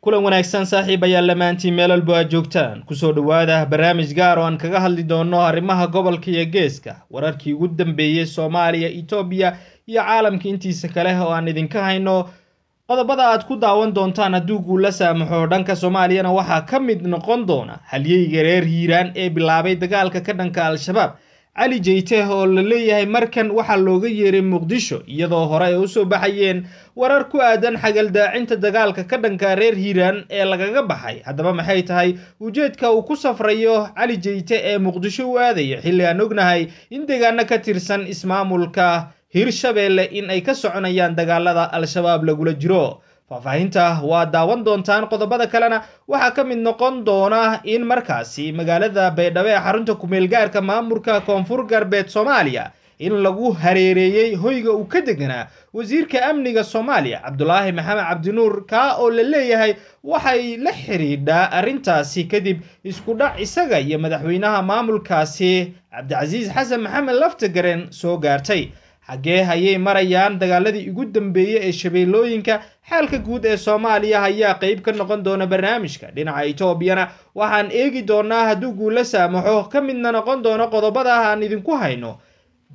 kulan wanaagsan saaxiib ayaa lamaantii meelalbo aad joogtaan kusoo dhowaada barnaamij gaar oo aan kaga hadli doono arrimaha gobolka iyo geeska wararkii ugu dambeeyey soomaaliya etoobiya iyo caalamka intiisa kale oo aan idinka hayno qodobada aad ku daawan doontaan hadduu la saamaxo dhanka soomaaliyana waxaa ka mid noqon doona halyeyga reer hiiraan ee bilaabay dagaalka ka dhanka al-shabaab cali jeyteh oo la leeyahay markan waxaa looga yeeray muqdisho iyadoo hore ay u soo baxayeen warar ku aadan xagaldaacinta dagaalka ka dhanka reer hiiraan ee lagaga baxay haddaba maxay tahay ujeedka uu ku safrayo cali jeyte ee muqdisho u aadaya xilli aan ognahay in deegaano ka tirsan ismaamulka hirshabeelle in ay ka soconayaan dagaalada al-shabaab lagula jiro faahfaahinta waa daawan doontaan qodobada kalena waxaa ka mid noqon doona in markaasi magaalada baydhabo ee xarunta kumeelgaarka maamulka koonfur garbeed soomaaliya in lagu hareereeyey hoyga uu ka deganaa wasiirka amniga soomaaliya cabdulaahi maxamed cabdinuur kaa oo la leeyahay waxay la xidhiidhaa arrintaasi kadib isku dhac isaga iyo madaxweynaha maamulkaasi cabdicasiis xasan maxamed laftagaren soo gaartay xaggee hayay marayaan dagaaladii ugu dambeeyey ee shabeellooyinka xaalka guud ee soomaaliya ayaa qayb ka noqon doona barnaamijka dhinaca etoobiyana waxaan eegi doonaa hadduu guulla saamaxo ka midna noqon doono qodobada ah aan idinku hayno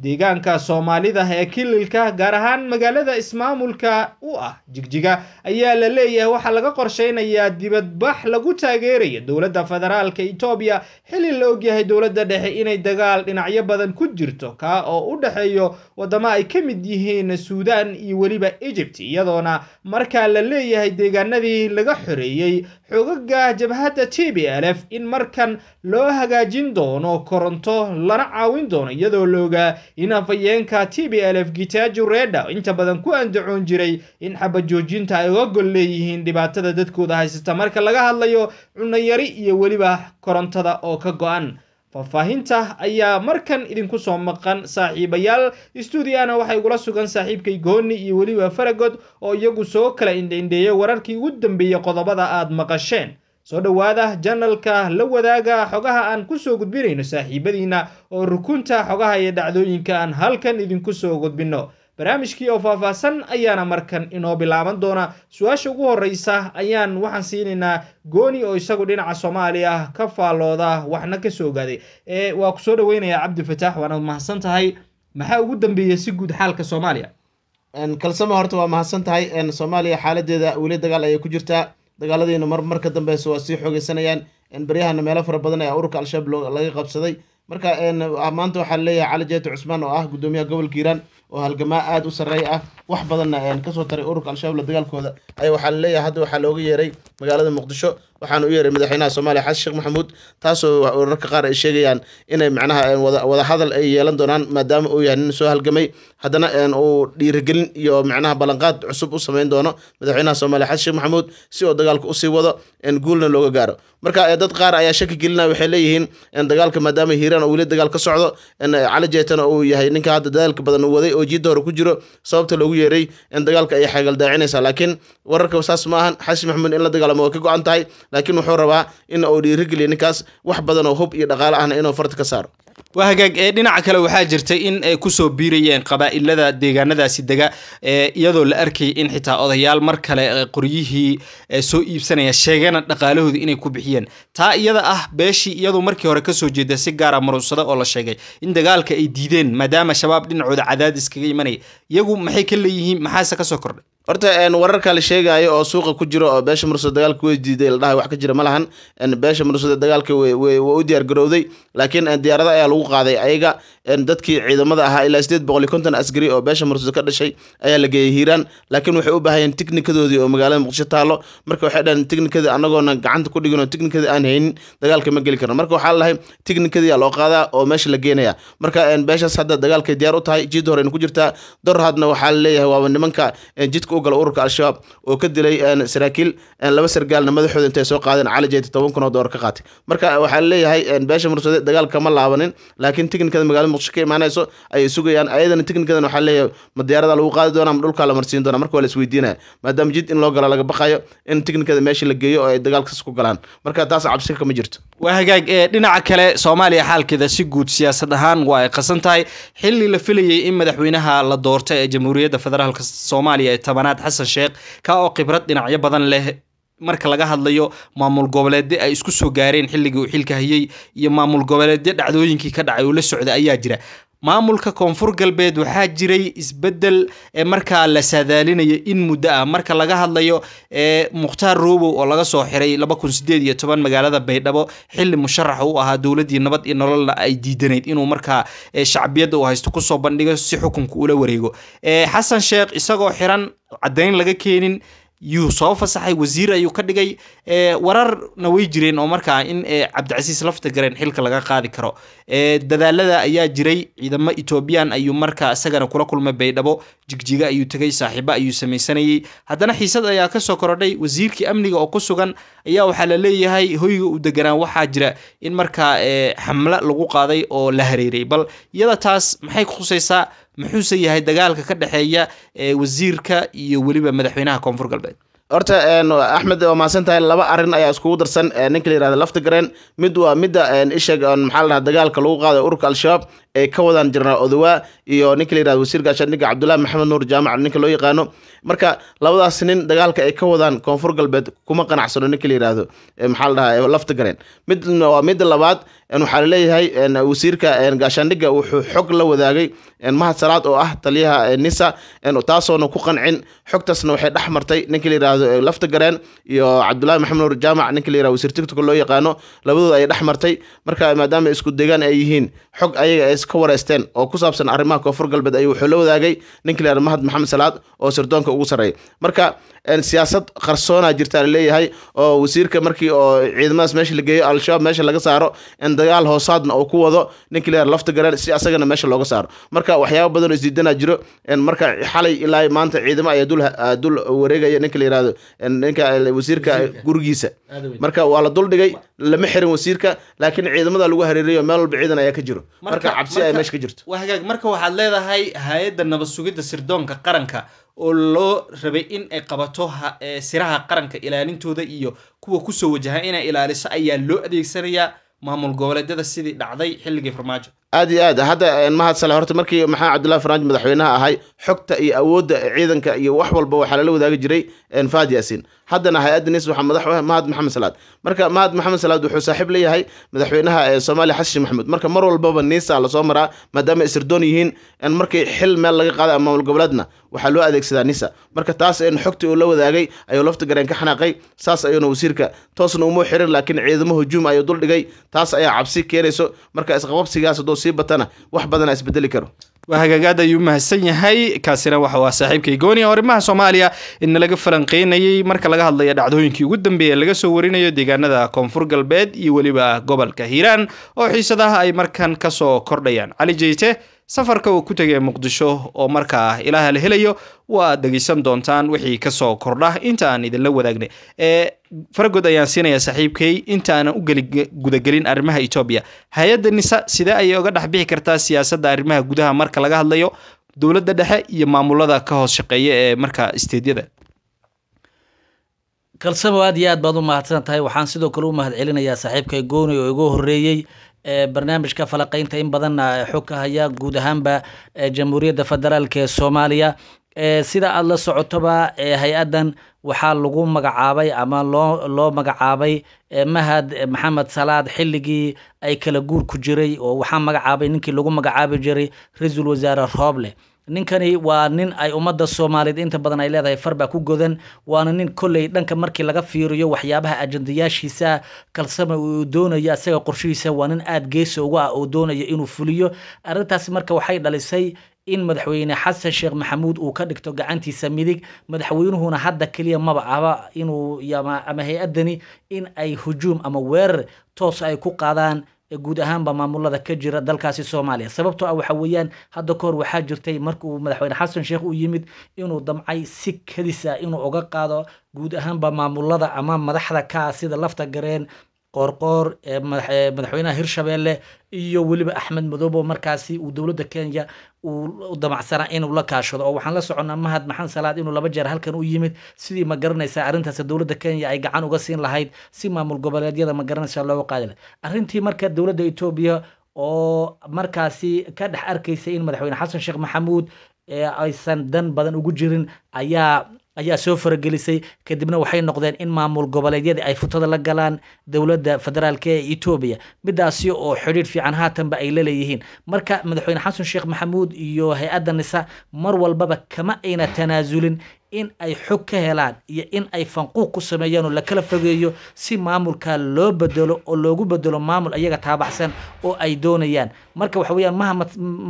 deegaanka soomaalida ee kililka gaar ahaan magaalada ismaamulka u ah jigjiga ayaa la leeyahay waxaa laga qorsheynayaa dibadbax lagu taageerayo dowladda federaalka etoobiya xili la ogyahay dowladda dhexe inay dagaal dhinacyo badan ku jirto kaa oo u dhexeeyo waddamo ay ka mid yihiin suudaan iyo weliba egypt iyadoona markaa la leeyahay deegaanadii laga xoreeyey xogaga jabhadda t b l f in markan loo hagaajin doono koronto lana caawin doono iyadoo looga in afhayeenka t b l f gitaju reda inta badan ku andacoon jiray in xabajoojinta ay uga gol leeyihiin dhibaatada dadkooda haysata marka laga hadlayo cunayari iyo weliba korontada oo ka go-an faahfaahinta ayaa markan idinku soo maqan saaxiibayaal stuudiana waxay igula sugan saaxiibkay gooni iyo weliba faragod oo iyagu soo kala indhaindheeyay wararkii ugu dambeeyey qodobada aad maqasheen soo dhowaada janalka la wadaaga xogaha aan ku soo gudbinayno saaxiibadiina oo rukunta xogaha iyo dhacdooyinka aan halkan idinku soo gudbinno barnaamijkii oo faahfaahsan ayaana markan inoo bilaaban doona su-aasha ugu horraysa ayaan waxaan siinaynaa gooni oo isagu dhinaca soomaaliya ka faallooda waxna ka soo gaaday ee waa ku soo dhaweynayaa cabdifatax waanaad mahadsan tahay maxaa ugu dambeeya si guud xaalka soomaaliya kalsamo horta waa mahadsan tahay soomaaliya xaaladeeda weli dagaal ayay ku jirtaa dagaaladiina mar marka dambeysa waa sii xoogeysanayaan baryahana meelo fara badan ee ururka al-shabaab laga qabsaday marka ah, maanta waxaa leeyahay cali jeeti cusmaan oo ah guddoomiyaha gobolka hiiraan oo halgamaa aada u sarreey ah wax badanna kasoo taray ururka al-shabaab la dagaalkooda ay waxaa la leeyahay hadda waxaa looga yeeray magaalada muqdisho waxaanu u yeeray madaxweynaha soomaaliya xasan sheekh maxamuud taasoo wararka qaar ay sheegayaan inay macnaha eh, wadahadal ay yeelan doonaan maadaama uu yahay nin soo halgamay haddana eh, uu dhiirigelin iyo macnaha ballanqaad cusub u samayn doono madaxweynaha soomaaliya xasan sheekh maxamuud si oo dagaalka usii wado guulna looga gaaro marka eh, dad qaar ayaa shaki gelinaya waxay leeyihiin dagaalka maadaama hiiraan oo weli dagaal ka socdo cali jeetana uu yahay ninka hadda dadaalka badan waday oo jiidda hore ku jiro sababta loogu yeeray in dagaalka ay xeegal laakiin wararka saas ma ahan xasan maxamuud in la dagaal dagaalamo waa ka go-an tahay laakiin wuxuu rabaa in uu dhiirigeliya ninkaas wax badan oo hub iyo dhaqaale ahna inuu farta ka saaro waa ee dhinaca kale waxaa jirtay in ay kusoo biirayeen qabaa'ilada deegaanadaasi dega iyadoo la arkayay in xitaa odayaal mar kale qoryihii soo iibsanaya sheegana dhaqaalahooda inay ku bixiyeen taa iyada ah beeshii iyadu markii hore kasoo jeeda si gaara ah maruusada oo la sheegay in dagaalka ay diideen maadaama shabaab dhinacooda cadaadis kaga imanaya iyagu maxay ka leeyihiin maxaase kasoo kordhay horta wararka la sheegaayo oo suuqa ku jiro oo beesha mursada dagaalka way diiday la dhahay wax ka jira ma lahan beesha mursada dagaalka waa u diyaargarowday laakiin diyaarada ayaa lagu qaaday ayaga dadkii ciidamada ahaa ilaa sideed boqol iyo konton askari oo beesha mursada ka dhashay ayaa la geeyay hiiraan laakiin waxay u baahayeen tiknikadoodii oo magaalada muqdisho taalo marka waxay dhaheen tiknikadii anagoona gacanta ku dhigin tiknikadii aan haynin dagaalka ma geli karno marka waxaa la dhahay tiknikadiiyaa loo qaadaa oo meesha la geenaya marka beeshaas hadda dagaalkay diyaar u tahay jiid horeyna ku jirtaa dor hadna waxaa la leeyahay waaba nimanka jidka u gala ururka al-shabaab oo ka dilay saraakiil laba sargaalna madaxooda intay soo qaadeen cali toban kun oo doolar ka qaatay marka waxaa laleeyahay beesha mursade dagaal kama laabanin laakiin tiknikada magaalada muqdisho ka imaanayso ayay sugayaan ayadana tiknikadan waxaa laleeyahay ma diyaaradaa lagu qaadi doona ma dhulkaa la marsiin doona marka waa la isweydiinaya maadaama jid in loo gala laga baqayo in tiknikada meesha la geeyo oo ay dagaalkaas ku galaan marka taas cabsi kama jirto waa hagaag dhinaca kale soomaaliya xaalkeeda si guud siyaasad ahaan waa ay qasan tahay xilli la filayay in madaxweynaha la doortay ee jamhuuriyadda federaalk soomaaliya ee toban manaad xasan sheekh kaa oo khibrad dhinacyo badan leh marka laga hadlayo maamul goboleedyo ay isku soo gaareen xilligii uu xilka hayay iyo maamul goboleedyo dhacdooyinkii ka dhacay uu la socday ayaa jira maamulka koonfur galbeed waxaa jiray isbedel markaa la saadaalinayo in muddo ah marka laga hadlayo mukhtaar roobow oo laga soo xiray laba kun sideed iyo toban magaalada baydhabo xilli musharax u ahaa dowladii nabad iyo nololna ay diidanayd inuu markaa shacbiyadda uu haysto kusoo bandhigo si xukunka ula wareego xasan sheekh isagoo xiran caddayn laga keenin yuu soo fasaxay wasiir ayuu ka dhigay eh, wararna way jireen oo markaa in eh, cabdicasiis lafta gareen xilka laga qaadi karo eh, dadaalada ayaa jiray ciidamo etoobiyaan ayuu markaa isagana kula kulmay baydhabo jigjiga ayuu tegay saaxiibo ayuu samaysanayay haddana xiisad ayaa kasoo korodhay wasiirkii amniga oo ku sugan ayaa waxaa la leeyahay hoyga uu deganaa waxaa jira in markaa xamle lagu qaaday oo la hareeray bal iyada taas maxay khusaysaa muxuuse yahay dagaalka ka dhexeeya wasiirka iyo weliba madaxweynaha koonfur galbeed horta axmed waa mahadsan tahay laba arin ayaa iskugu darsan ninka la yirahda lafta gareen mid waa midda isheeg maxaa la dhaha dagaalka lagu qaaday ururka al-shabaab ee ka wadaan jirnaa odawaa iyo ninka layihahdo wasiir gaashaandhigga cabdullaahi maxamed nuur jaamac ninka loo yaqaano marka labadaas nin dagaalka ay ka wadaan koonfur galbeed kuma qanacsano ninka layihahdo maxaa la dhahaa lafta gareen midna waa midda labaad waxaa laleeyahay wasiirka gaashaandhigga wuxuu xog la wadaagay mahad oo ah taliyaha nisa taasoona ku qancin xogtaasna waxay dhex martay ninka layihahdo lafta gareen iyo cabdullaahi maxamed nuur jaamac ninka layihahdo wasiir tigtoka loo yaqaano labadooda ay dhex martay marka maadaama isku degaan ay yihiin xog ayaga is wareysteen oo ku saabsan arrimaha koonfur galbeed ayuu wuxuu la wadaagay ninkii la yihahdo mahad maxamed salaad oo sirdoonka ugu sarreeya marka siyaasad qarsoonaa jirtaa laleeyahay oo wasiirka markii oo ciidamadaas meesha la geeyo al-shabaab meesha laga saaro in dagaal hoosaadna uu ku wado ninkii la yihahdo lafta gareen si asagana meesha looga saaro marka waxyaaba badan oo isdiidanaa jiro marka xalay ilaa maanta ciidamo ayaa dul wareegaya ninka la yihahdo ninka wasiirka gurigiisa marka waa la duldhigay lama xirin wasiirka laakiin ciidamada lagu hareerayo meel walba ciidan ayaa ka jiro marka si ay meesha ka jirto waa hagaag marka waxaad leedahay hay-adda nabad sugidda sirdoonka qaranka oo loo rabay in ay qabato eh, siraha qaranka ilaalintooda iyo kuwa kusoo wajaha inay ilaaliso ayaa loo adeegsanayaa maamul goboleedyada sidii dhacday xilligii farmaajo aad iyo aad hadda eh, mahad sale horta markii maxamed cabdullahi farmaajo madaxweynaha ahay xogta iyo awoodda ciidanka iyo wax walba waxaa lala wadaagi jiray eh, faad yaasiin haddana hay-adda nis waxaa madax mahad maxamed salaad marka mahad maxamed salaad wuxuu saaxiib leeyahay madaxweynaha ee soomaaliya xasan sheekh maxamuud marka mar walbaba niisa lasoo maraa maadaama isirdoon yihiin in markii xil meel laga qaaday ama maamul goboleedna waxaa loo adeegsadaa niisa marka taas in xogtii uu la wadaagay ayuu lafta gareen ka xanaaqay saas ayuuna wasiirka toosna umuu xirin laakiin ciidamo hujuum ayuu duldhigay taas ayaa cabsi keenayso marka isqababsigaas hadduu sii batana wax badana isbedeli karo waa hagaagaad aad ayuu mahadsan yahay kaasina waxa uu ah saaxiibkay gooniya arrimaha soomaaliya in laga falanqeynayay marka laga hadlaya dhacdooyinkii ugu dambeeya laga soo warinayo deegaanada koonfur galbeed iyo weliba gobolka hiiraan oo xiisadaha ay markan ka soo kordhayaan cali jeyte safarka uu ku tegay muqdisho oo markaa ilaaha la helayo waad dhegeysan doontaan wixii kasoo kordha inta aan idinla wadaagnay e faragood ayaan siinayaa saaxiibkay intaaanan u gudagelin arrimaha etoobiya hay-adda nisa sidee ayay uga dhex bixi kartaa siyaasadda arrimaha gudaha marka laga hadlayo dowladda dhexe iyo maamulada ka hoos shaqeeya ee markaa isteedyada kalsabo aad iyo aad baad u mahadsan tahay waxaan sidoo kale u mahad celinayaa saaxiibkay gooni oo igu horeeyey barnaamijka falaqaynta in badanna xog ka haya guud ahaanba jamhuuriyadda federaalk ee soomaaliya sida aada la socotoba hay addan waxaa lagu magacaabay ama loo loo magacaabay mahad maxamed salaad xilligii ay kala guur ku jiray oo waxaa magacaabay ninkii lagu magacaabi jiray ra-iisul wasaare rooble ninkani waa nin ay ummadda soomaaliyeed inta badan ay leedahay far baa ku godan waana nin kolley dhanka markii laga fiiriyo waxyaabaha ajandayaashiisa kalsama uu doonaya isaga qorshihiisa waa nin aada geesa uga ah oo doonaya inuu fuliyo arrintaas marka waxay dhalisay in madaxweyne xasan sheekh maxamuud uu ka dhigto gacantiisa midig madaxweynuhuna hadda keliya maba ahba inuu ama hay-addani in ay hujuum ama weerar toos ay ku qaadaan guud ahaanba maamulada ka jira dalkaasi soomaaliya sababtoo ah waxa weeyaan hadda ka hor waxaa jirtay marka madaxweyne xasan sheekh uu yimid inuu damcay si kadisa ah inuu uga qaado guud ahaanba maamulada ama madaxda ka ah sida lafta gareen qoorqoor eh, eh, madaxweynaha hirshabeelle iyo weliba axmed madoobe markaasi uu dowladda kenya uu damacsanaa inuu la kaashado oo waxaan la soconaa mahad maxan salaad inuu laba jeer halkan u yimid sidii ma garanaysaa arrintaasi dowladda kenya ay gacan uga siin lahayd si maamul goboleedyada ma garanaysa loogu qaadi lahayd arrintii marka dowladda etoobiya oo markaasi ka dhex arkaysa in madaxweyne xasan sheekh maxamuud eh, aysan dan badan ugu jirin ayaa ayaa soo faragelisay kadibna waxay noqdeen in maamul goboleedyada ay futada la galaan dowladda federaalk ee etoobiya midaasi oo xidhiidh fiican haatanba ay laleeyihiin marka madaxweyne xasan sheekh maxamuud iyo hay-adda nisa mar walbaba kama ayna tanaasulin in ay xog ka helaan iyo in ay fanquuq ku sameeyaanoo lakala fogeeyo si maamulka loo bedelo oo loogu bedelo maamul iyaga taabaxsan oo ay doonayaan marka waxa weyaan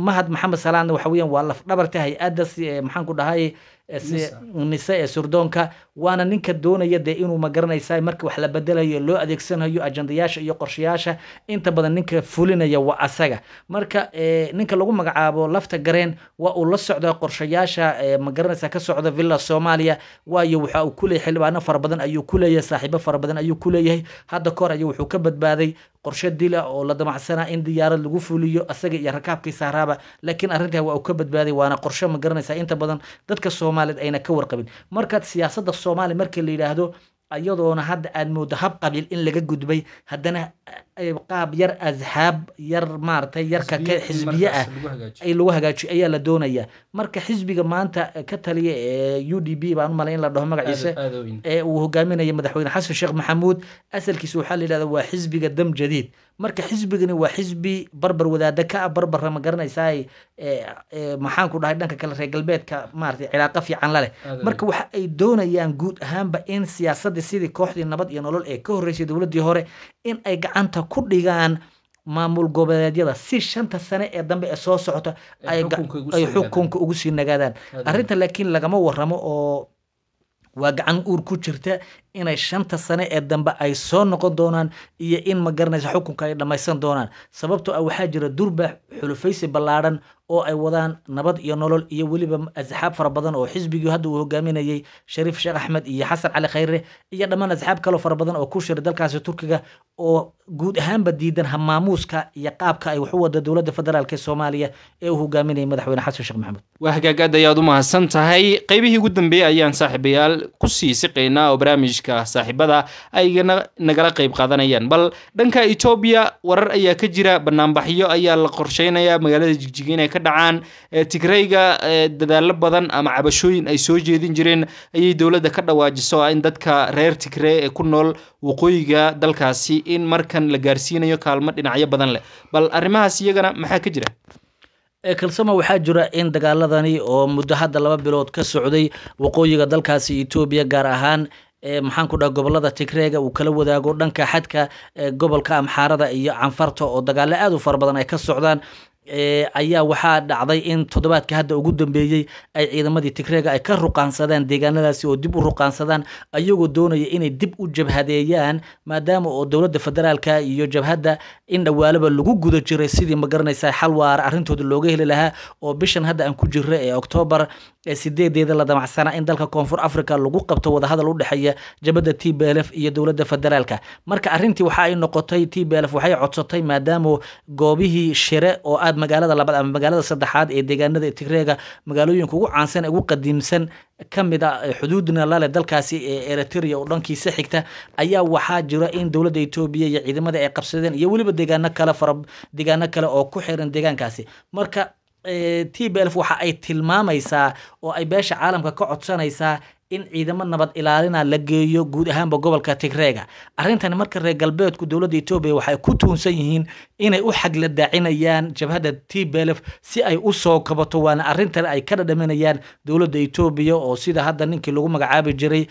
mahad maxamed salaadna waxa weyaan waa lafdhabarta hay-addas eh, maxaanku dhahay nise ee surdoonka waana ninka doonaya dee inuu magaranaysa marka wax la bedelayo loo adeegsanayo ajandayaasha iyo qorshayaasha inta badan ninka fulinaya waa asaga marka ninka lagu magacaabo lafta gareen waa uu la socdaa qorshayaasha magaranaysa ka socda villa soomaaliya waayo waxa uu kuleeyay xildhibaano fara badan ayuu kuleeyahay saaxiibo fara badan ayuu kuleeyahay hadda kahor ayuu wuxuu ka badbaaday qorshe dila oo la damacsanaa in diyaarad lagu fuliyo asaga iyo rakaabkii saaraaba laakiin arrintaa waa uu ka badbaaday waana qorshe ma garanaysaa inta badan dadka soomaaliyeed ayna ka warqabin markaad siyaasadda soomaaliya marka la yidhaahdo ayadoona hadda aad moodo hab qabiil in laga gudbay haddana eh, qaab yar asxaab yar maaragtay yarka xisbiye ah ay lagu hagaajiyo ayaa la doonayaa marka xisbiga maanta eh, ka taliya ee eh, u d b baan umalay in la dhaho magaciisa ee uu hogaaminaya madaxweyne xasan sheekh maxamuud asalkiisa waxaa la yidhahda waa xisbiga dam jadiid marka xisbigani waa xisbi barbar wadaada ka ah barbarra ma garanaysaa maxaan ku dhahay dhanka kale reer galbeedka maarata cilaaqa fiican laleh marka waxa ay doonayaan guud ahaanba in siyaasaddii sidii kooxdii nabad iyo nolol ee ka horreysay dowladdii hore in ay gacanta ku dhigaan maamul goboleedyada si shanta sane ee dambe ee soo socota ay xukunka ugu sii nagaadaan arrinta laakiin lagama waramo oo waa gacan uur ku jirta inay shanta sane ee dambe ay soo noqon doonaan iyo in ma garanaysa xukunka ay dhammaysan doonaan sababtoo ah waxaa jira durba xulufaysi ballaadhan oo ay wadaan nabad iyo nolol iyo weliba asxaab fara badan oo xisbigii hadda uu hogaaminayay shariif sheekh axmed iyo xasan cali khayre iyo dhammaan asxaab kaloo fara badan oo ku shiray dalkaasi turkiga oo guud ahaanba diidan hamaamuuska iyo qaabka ay waxu wada dowladda federaalk ee soomaaliya ee uu hogaaminayay madaxweyne xasan sheekh maxamuud waa hagaag aad ayaad u mahadsan tahay qaybihii ugu dambeeyey ayaan saaxiibayaal kusii siqaynaa oo barnaamijka barnaamijka saaxiibada ay nagala qayb qaadanayaan bal dhanka etoobiya warar ayaa ka jira banaanbaxyo ayaa la qorsheynaya magaalada jigjiga inay ka dhacaan eh, tigreyga eh, dadaalo badan ama cabashooyin ay soo jeedin jireen ayay dowladda ka dhawaajiso ah in dadka reer tigre ee ku nool waqooyiga dalkaasi in markan la gaarsiinayo kaalmo dhinacyo badan leh bal arrimahaas iyagana maxaa ka jira eh, kalsamo waxaa jira in dagaaladani oo muddo hadda laba bilood ka socday waqooyiga dalkaasi etoobiya gaar ahaan maxaan ku dhaha gobolada tigreega uu kala wadaago dhanka xadka gobolka amxaarada iyo canfarta oo dagaalo aada u fara badan ay ka socdaan ayaa waxaa dhacday in toddobaadka hadda ugu dambeeyey ay ciidamadii tigreega ay ka ruqaansadeen deegaanadaasi oo dib u ruqaansadaan ayagoo doonaya inay dib u jabhadeeyaan maadaama oo dowladda federaalka iyo jabhadda in dhawaalaba lagu guda jiray sidii ma garanaysaa xal waara arrintooda looga heli lahaa oo bishan hadda aan ku jirra ee oktoobar sideedeeda la damacsana in dalka koonfur africa lagu qabto wadahadal u dhexeeya jabhadda t b l iyo dowladda federaalka marka arrintii waxa ay noqotay t b l waxay codsatay maadaama goobihii shire oo aad labaad magaalada labaad ama magaalada saddexaad ee deegaanada tigreega magaalooyinka ugu caansan ee ugu qadiimsan ka mid a ah xuduudna lale dalkaasi ee eritrea oo dhankiisa xigta ayaa waxaa jira in dowladda etoobiya iyo ciidamada ay qabsadeen iyo weliba deegaano kale fara deegaano kale oo ku xiran deegaankaasi marka eh, t b l waxa ay tilmaamaysaa oo ay beesha caalamka ka codsanaysaa in ciidamo nabad ilaalina la geeyo guud ahaanba gobolka tigreega arintani marka reer galbeedku dowladda etoobiya waxay ku tuunsan yihiin inay u xagla daacinayaan jabhadda t belef si ay u soo kabato waana arintani ay ka dhadhaminayaan dowladda etoobiya oo sida hadda ninkii lagu magacaabi jiray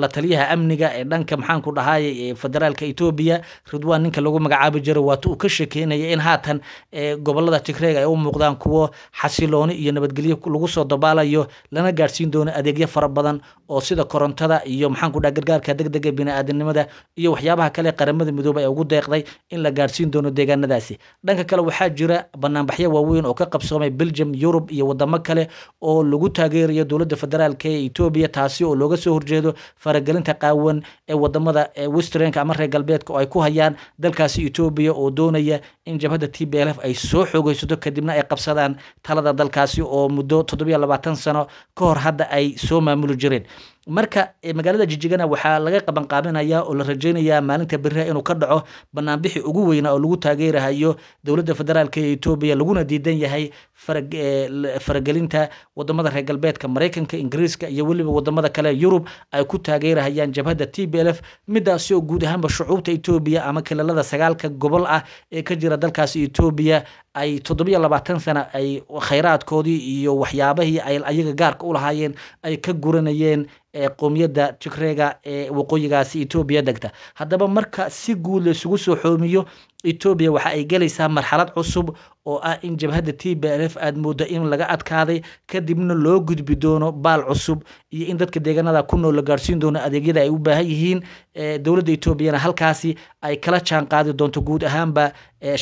la taliyaha amniga ee dhanka maxaanku dhahaay federaalka etoobiya ridwaan ninka lagu magacaabi jiray waata uu ka shekeynaya in haatan gobolada tigreega ay u muuqdaan kuwo xasilooni iyo nabadgelyo lagu soo dabaalayo lana gaadhsiin doono adeegyo fara badan oo sida korontada iyo maxaan ku gargaarka degdega bini'aadanimada iyo waxyaabaha kale qaramada midoobay ee ugu deeqday in la gaadhsiin doono deegaanadaasi dhanka kale waxaa jira banaanbaxyo waaweyn oo ka qabsoomay belgium yurub iyo wadamo kale oo lagu taageerayo dowladda federaalka ee etoobiya taasi oo looga soo horjeedo faragelinta qaawan ee wadamada westrenka ama reer galbeedka oo ay ku hayaan dalkaasi etoobiya oo doonaya in jabhadda t b l f ay soo xoogeysato kadibna ay qabsadaan talada dalkaasi oo muddo toddobiyo labaatan sano ka hor hadda ay soo maamuli jireen creen marka magaalada jijigana waxaa laga qabanqaabinaya oo la rajeynayaa maalinta beriha inuu ka dhaco banaanbixi ugu weyna oo lagu taageerahayo dowladda federaalk ee etoobiya laguna diidan yahay faragelinta wadamada reer galbeedka mareykanka ingiriiska iyo weliba wadamada kale yurub ay ku taageerahayaan jabhadda t b lf midaasi oo guud ahaanba shucuubta etoobiya ama kilalada sagaalka gobol ah ee ka jira dalkaasi etoobiya ay toddobiyo labaatan sano ay khayraadkoodii iyo waxyaabihii ay ayaga gaarka u lahaayeen ay ka guranayeen ee qowmiyadda tigrega ee waqooyigaasi etoobiya degta haddaba marka si guud laysugu soo xoomiyo etoobiya waxa ay gelaysaa marxalad cusub oo ah in jabhada jabhadda TPLF aad moodo in laga adkaaday kadibna loo gudbi doono baal cusub iyo in dadka deegaanada ku nool la gaarsiin doono adeegyada ay u baahan yihiin dowladda Etoobiyana halkaasi ay kala jaan qaadi doonto guud ahaanba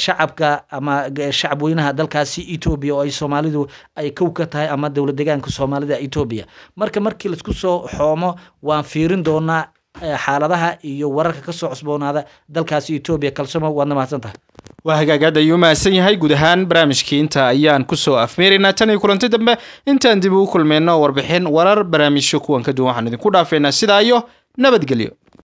shacabka ama shacab dalkaasi Etoobiya oo ay Soomaalidu ay kow ka tahay ama dowlad deegaanka Soomaalida Etoobiya marka markii la soo xoomo waan fiirin doonaa xaaladaha iyo wararka kasoo soo cusboonaada dalkaasi Etoobiya kalsooma waad mahadsantahay wa hagaagaad ayuu mahadsan yahay guud ahaan barnaamijkii inta ayaan ku soo afmeeraynaa tan iyo kulanti dambe intaan dib ugu kulmayno warbixin warar barnaamijyo kuwan ka duwan waxaan idinku dhaafeynaa sidaa iyo nabadgelyo